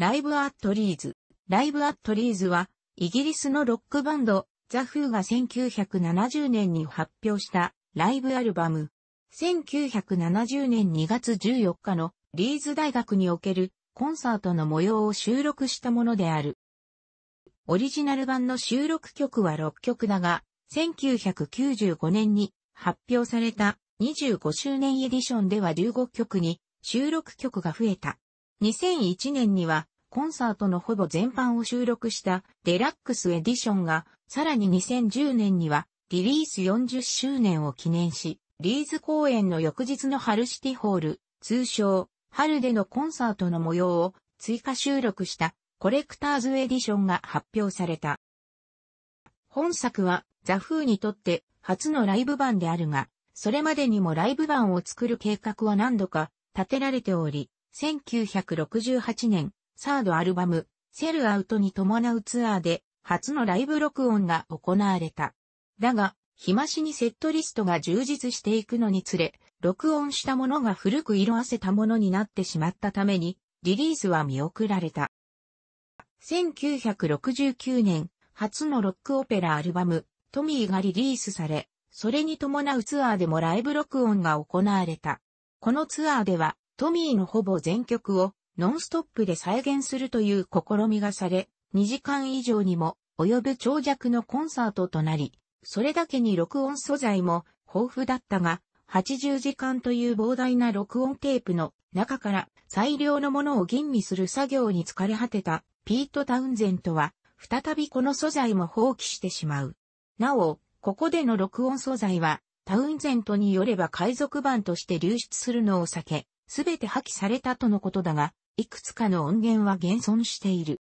ライブアットリーズ。ライブアットリーズは、イギリスのロックバンド、ザ・フーが1970年に発表したライブアルバム。1970年2月14日のリーズ大学におけるコンサートの模様を収録したものである。オリジナル版の収録曲は6曲だが、1995年に発表された25周年エディションでは15曲に収録曲が増えた。2001年にはコンサートのほぼ全般を収録したデラックスエディションが、さらに2010年にはリリース40周年を記念し、リーズ公演の翌日の春シティホール、通称、春でのコンサートの模様を追加収録したコレクターズエディションが発表された。本作はザ・フーにとって初のライブ版であるが、それまでにもライブ版を作る計画は何度か立てられており、1968年サードアルバム、セルアウトに伴うツアーで、初のライブ録音が行われた。だが、日増しにセットリストが充実していくのにつれ、録音したものが古く色あせたものになってしまったために、リリースは見送られた。1969年、初のロックオペラアルバム、トミーがリリースされ、それに伴うツアーでもライブ録音が行われた。このツアーでは、トミーのほぼ全曲をノンストップで再現するという試みがされ、2時間以上にも及ぶ長尺のコンサートとなり、それだけに録音素材も豊富だったが、80時間という膨大な録音テープの中から最良のものを吟味する作業に疲れ果てたピート・タウンゼントは、再びこの素材も放棄してしまう。なお、ここでの録音素材は、タウンゼントによれば海賊版として流出するのを避け、すべて破棄されたとのことだが、いくつかの音源は現存している。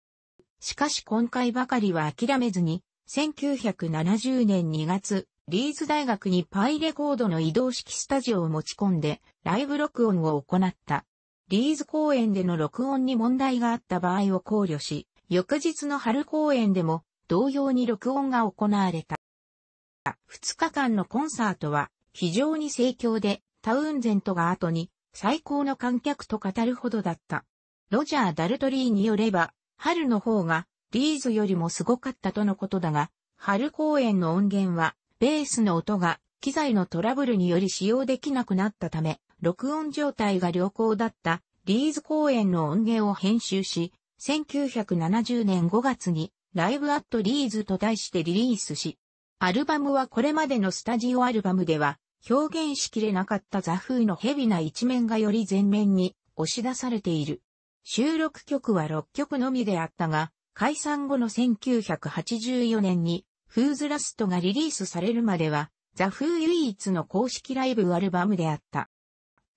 しかし今回ばかりは諦めずに、1970年2月、リーズ大学にパイレコードの移動式スタジオを持ち込んで、ライブ録音を行った。リーズ公演での録音に問題があった場合を考慮し、翌日の春公演でも同様に録音が行われた。2日間のコンサートは非常に盛況で、タウンゼントが後に最高の観客と語るほどだった。ロジャー・ダルトリーによれば、春の方がリーズよりもすごかったとのことだが、春公演の音源は、ベースの音が機材のトラブルにより使用できなくなったため、録音状態が良好だったリーズ公演の音源を編集し、1970年5月にライブアットリーズと題してリリースし、アルバムはこれまでのスタジオアルバムでは表現しきれなかったザフーのヘビな一面がより前面に押し出されている。収録曲は6曲のみであったが、解散後の1984年に、フーズラストがリリースされるまでは、ザ・フー唯一の公式ライブアルバムであった。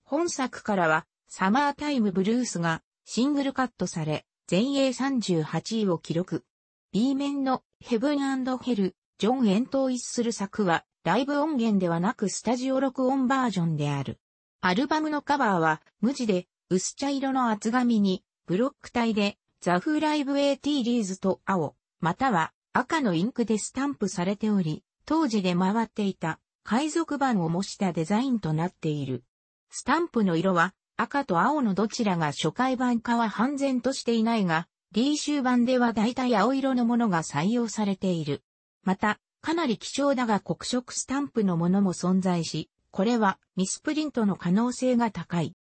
本作からは、サマータイムブルースがシングルカットされ、全英38位を記録。B 面のヘブンヘル、ジョン・エントを一する作は、ライブ音源ではなくスタジオ録音バージョンである。アルバムのカバーは無地で薄茶色の厚紙にブロック体でザフライブ AT リーズと青、または赤のインクでスタンプされており、当時で回っていた海賊版を模したデザインとなっている。スタンプの色は赤と青のどちらが初回版かは判然としていないが、リーシュ版では大体青色のものが採用されている。また、かなり希少だが黒色スタンプのものも存在し、これはミスプリントの可能性が高い。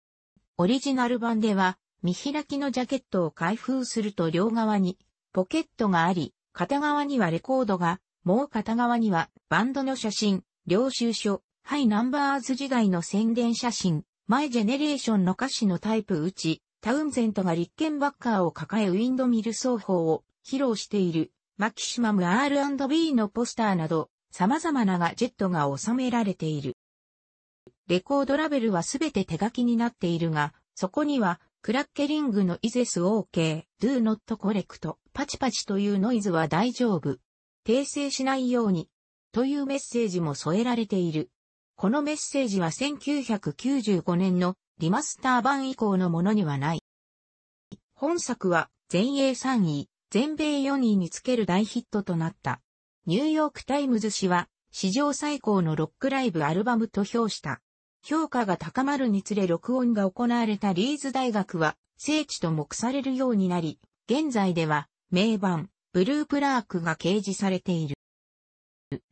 オリジナル版では、見開きのジャケットを開封すると両側にポケットがあり、片側にはレコードが、もう片側にはバンドの写真、領収書、ハイナンバーズ時代の宣伝写真、マイジェネレーションの歌詞のタイプ打ち、タウンゼントが立憲バッカーを抱えウィンドミル奏法を披露しているマキシマム R&B のポスターなど、様々なガジェットが収められている。レコードラベルはすべて手書きになっているが、そこには、クラッケリングのイゼス OK、do not c o l l e c t パチパチというノイズは大丈夫。訂正しないように、というメッセージも添えられている。このメッセージは1995年のリマスター版以降のものにはない。本作は全英3位、全米4位につける大ヒットとなった。ニューヨークタイムズ氏は、史上最高のロックライブアルバムと評した。評価が高まるにつれ録音が行われたリーズ大学は、聖地と目されるようになり、現在では、名盤、ブループラークが掲示されている。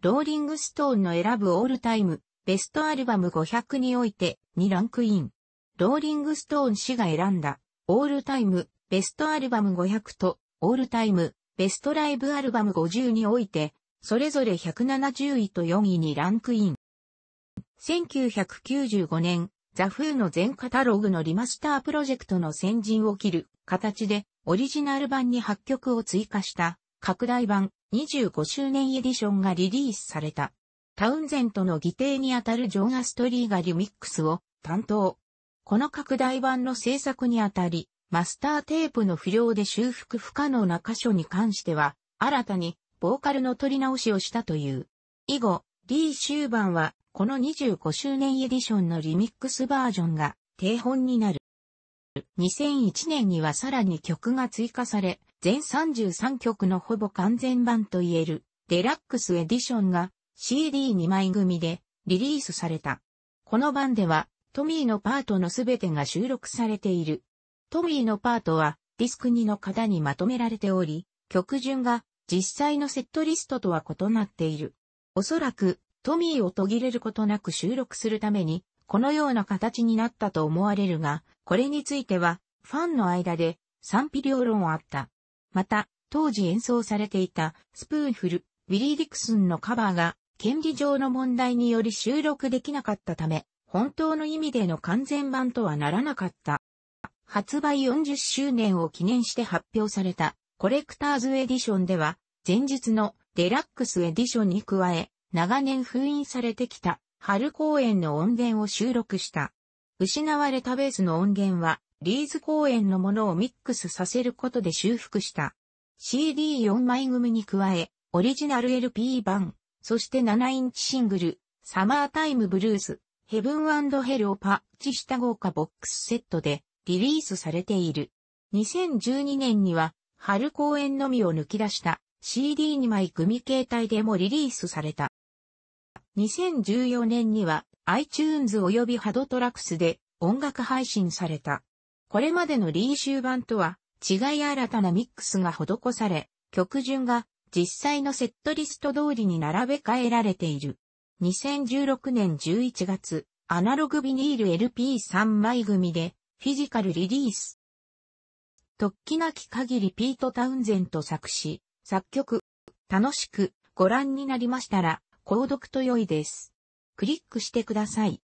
ローリングストーンの選ぶオールタイム、ベストアルバム500において、2ランクイン。ローリングストーン氏が選んだ、オールタイム、ベストアルバム500と、オールタイム、ベストライブアルバム50において、それぞれ170位と4位にランクイン。1995年、ザ・フーの全カタログのリマスタープロジェクトの先陣を切る形で、オリジナル版に8曲を追加した拡大版25周年エディションがリリースされた。タウンゼントの議定にあたるジョン・アストリーがリミックスを担当。この拡大版の制作にあたり、マスターテープの不良で修復不可能な箇所に関しては、新たにボーカルの取り直しをしたという。以後、リー・シューバンは、この25周年エディションのリミックスバージョンが定本になる。2001年にはさらに曲が追加され、全33曲のほぼ完全版といえるデラックスエディションが CD2 枚組でリリースされた。この版ではトミーのパートのすべてが収録されている。トミーのパートはディスク2の型にまとめられており、曲順が実際のセットリストとは異なっている。おそらくトミーを途切れることなく収録するために、このような形になったと思われるが、これについてはファンの間で賛否両論あった。また、当時演奏されていたスプーンフル、ウィリー・ディクスンのカバーが権利上の問題により収録できなかったため、本当の意味での完全版とはならなかった。発売40周年を記念して発表されたコレクターズエディションでは、前日のデラックスエディションに加え、長年封印されてきた春公演の音源を収録した。失われたベースの音源は、リーズ公演のものをミックスさせることで修復した。CD4 枚組に加え、オリジナル LP 版、そして7インチシングル、サマータイムブルース、ヘブンヘルをパッチした豪華ボックスセットで、リリースされている。2012年には、春公演のみを抜き出した CD2 枚組形態でもリリースされた。2014年には iTunes 及びハドトラクスで音楽配信された。これまでのリーシュー版とは違い新たなミックスが施され、曲順が実際のセットリスト通りに並べ替えられている。2016年11月、アナログビニール LP3 枚組でフィジカルリリース。突起なき限りピート・タウンゼント作詞、作曲、楽しくご覧になりましたら、購読と良いです。クリックしてください。